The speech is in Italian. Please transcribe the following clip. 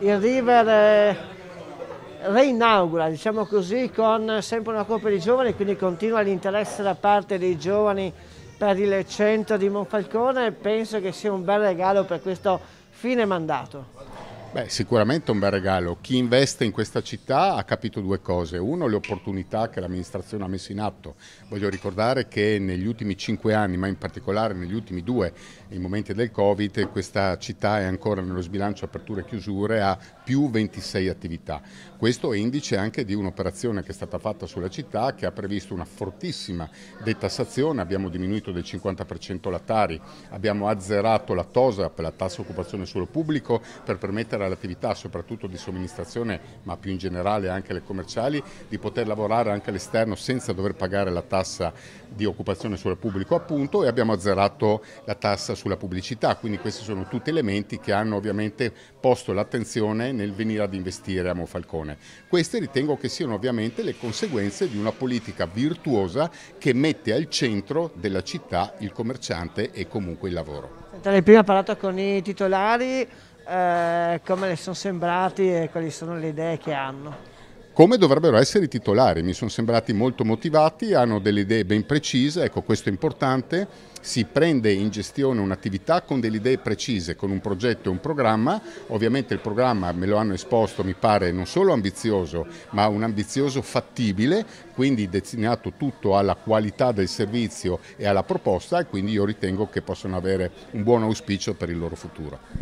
il River eh, reinaugura, diciamo così, con sempre una Coppa di Giovani, quindi continua l'interesse da parte dei giovani per il centro di Monfalcone e penso che sia un bel regalo per questo fine mandato. Beh, sicuramente un bel regalo. Chi investe in questa città ha capito due cose. Uno, le opportunità che l'amministrazione ha messo in atto. Voglio ricordare che negli ultimi cinque anni, ma in particolare negli ultimi due, in momenti del Covid, questa città è ancora nello sbilancio aperture e chiusure a più 26 attività. Questo è indice anche di un'operazione che è stata fatta sulla città che ha previsto una fortissima detassazione. Abbiamo diminuito del 50% la Tari, abbiamo azzerato la TOSAP, la tassa occupazione solo pubblico, per permettere permettere all'attività soprattutto di somministrazione ma più in generale anche alle commerciali di poter lavorare anche all'esterno senza dover pagare la tassa di occupazione sul pubblico appunto e abbiamo azzerato la tassa sulla pubblicità, quindi questi sono tutti elementi che hanno ovviamente posto l'attenzione nel venire ad investire a Monfalcone. Queste ritengo che siano ovviamente le conseguenze di una politica virtuosa che mette al centro della città il commerciante e comunque il lavoro. Senta, lei prima ha parlato con i titolari, eh, come le sono sembrati e quali sono le idee che hanno. Come dovrebbero essere i titolari, mi sono sembrati molto motivati, hanno delle idee ben precise, ecco questo è importante, si prende in gestione un'attività con delle idee precise, con un progetto e un programma, ovviamente il programma me lo hanno esposto mi pare non solo ambizioso ma un ambizioso fattibile, quindi destinato tutto alla qualità del servizio e alla proposta e quindi io ritengo che possano avere un buon auspicio per il loro futuro.